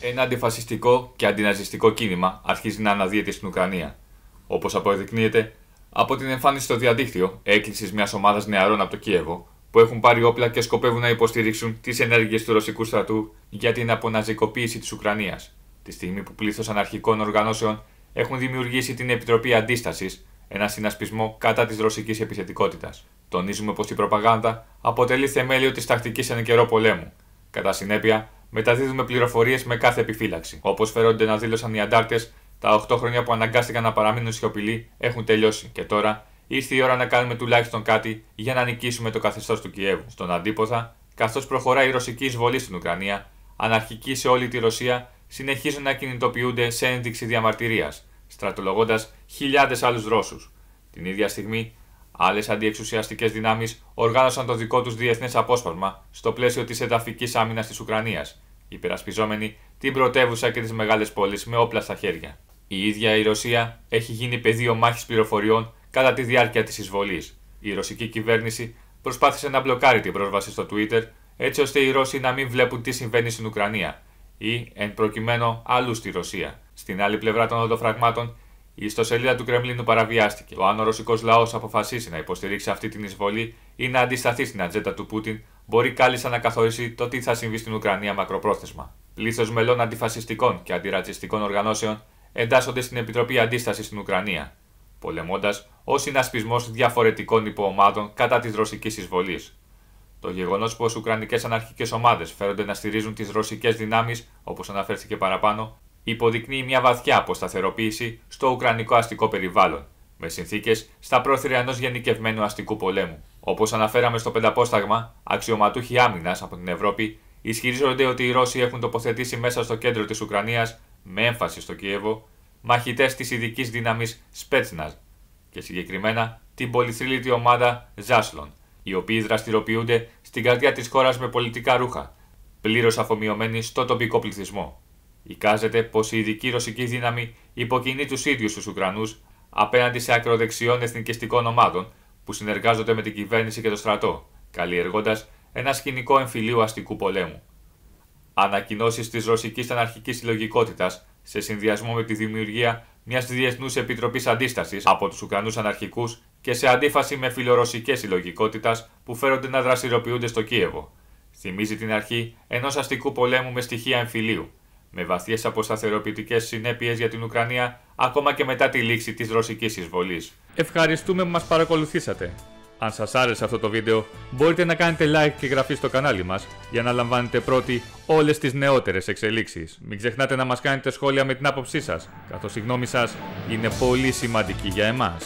ένα αντιφασιστικό και αντιναζιστικό κίνημα αρχίζει να αναδύεται στην Ουκρανία. Όπως αποδεικνύεται από την εμφάνιση στο διαδίκτυο έκκλησης μιας ομάδας νεαρών από το Κίεβο που έχουν πάρει όπλα και σκοπεύουν να υποστηρίξουν τις ενέργειες του ρωσικού στρατού για την αποναζικοποίηση της Ουκρανίας, τη στιγμή που πλήθος αναρχικών οργανώσεων έχουν δημιουργήσει την Επιτροπή Αντίστασης, ένα συνασπισμό κατά της ρωσικής επιθετικότητας. Τονίζουμε πως η προπαγάνδα αποτελεί θεμέλιο της τακτικής εν καιρό πολέμου. Κατά συνέπεια, μεταδίδουμε πληροφορίες με κάθε επιφύλαξη. Όπως φέρονται να δήλωσαν οι αντάρτες, τα 8 χρόνια που αναγκάστηκαν να παραμείνουν σιωπηλοί έχουν τελειώσει και τώρα ήρθε η ώρα να κάνουμε τουλάχιστον κάτι για να νικήσουμε το καθεστώς του Κιέβου. Στον αντίποδα, καθώς προχωράει η ρωσική εισβολή στην Ουκρανία, αναρχικοί σε όλη τη Ρωσία συνεχίζουν να κινητοποιούνται σε ένδειξη διαμαρτυρίας, στρατολογώντας χιλιάδες άλλους Ρώσους. Την ίδια στιγμή, άλλες αντιεξουσιαστικές δυνάμεις οργάνωσαν το δικό τους διεθνές απόσπασμα στο πλαίσιο της εδαφική άμυνας της Ουκρανίας υπερασπιζόμενη την πρωτεύουσα και τις μεγάλες πόλεις με όπλα στα χέρια. Η ίδια η Ρωσία έχει γίνει πεδίο μάχης πληροφοριών κατά τη διάρκεια της εισβολής. Η ρωσική κυβέρνηση προσπάθησε να μπλοκάρει την πρόσβαση στο Twitter έτσι ώστε οι Ρώσοι να μην βλέπουν τι συμβαίνει στην Ουκρανία ή εν προκειμένου αλλού στη Ρωσία. Στην άλλη πλευρά των οδοφραγμάτων, η ιστοσελίδα του Κρεμλίνου παραβιάστηκε. Ο αν ο ρωσικός λαός αποφασίσει να υποστηρίξει αυτή την εισβολή ή να αντισταθεί στην ατζέντα του Πούτιν, μπορεί κάλλιστα να καθορίσει το τι θα συμβεί στην Ουκρανία μακροπρόθεσμα. Λίθος μελών αντιφασιστικών και αντιρατσιστικών οργανώσεων εντάσσονται στην Επιτροπή Αντίστασης στην Ουκρανία, πολεμώντας ω συνασπισμός διαφορετικών υποομάδων κατά της ρωσικής εισβολής. Το γεγονός πως Ουκρανικές αναρχικές ομάδες φέρονται να στηρίζουν τις ρωσικές δυνάμεις, όπως αναφέρθηκε παραπάνω, υποδεικνύει μια βαθιά αποσταθεροποίηση στο ουκρανικό αστικό περιβάλλον με συνθήκες στα πρόθυρα ενός γενικευμένου αστικού πολέμου. Όπως αναφέραμε στο πενταπόσταγμα, αξιωματούχοι άμυνας από την Ευρώπη ισχυρίζονται ότι οι Ρώσοι έχουν τοποθετήσει μέσα στο κέντρο της Ουκρανίας, με έμφαση στο Κίεβο, μαχητές της ειδικής δύναμης Σπέτσναζ και συγκεκριμένα την πολυθρύλητη ομάδα Ζάσλον, οι οποίοι δραστηριοποιούνται στην καρδιά της χώρας με πολιτικά ρούχα, πλήρως αφομοιωμένοι στο τοπικό πληθυσμό. Εικάζεται πως η ειδική ρωσική δύναμη υποκινεί τους ίδιους τους Ουκρανούς απέναντι σε ακροδεξιών εθνικιστικών ομάδων που συνεργάζονται με την κυβέρνηση και το στρατό, καλλιεργώντας ένα σκηνικό εμφυλίου αστικού πολέμου. Ανακοινώσεις της ρωσικής αναρχικής συλλογικότητας σε συνδυασμό με τη δημιουργία μιας Διεθνούς Επιτροπής Αντίστασης από τους Ουκρανούς Αναρχικούς και σε αντίφαση με φιλορωσικές συλλογικότητας που φέρονται να δραστηριοποιούνται στο Κίεβο. Θυμίζει την αρχή ενός αστικού πολέμου με στοιχεία εμφυλίου, με βαθιές αποσταθεροποιητικές συνέπειες για την Ουκρανία ακόμα και μετά τη λήξη της ρωσικής εισβολής. Ευχαριστούμε που μας παρακολουθήσατε. Αν σας άρεσε αυτό το βίντεο, μπορείτε να κάνετε like και εγγραφή στο κανάλι μας για να λαμβάνετε πρώτοι όλες τις νεότερες εξελίξεις. Μην ξεχνάτε να μας κάνετε σχόλια με την άποψή σας, καθώς η γνώμη σας είναι πολύ σημαντική για εμάς.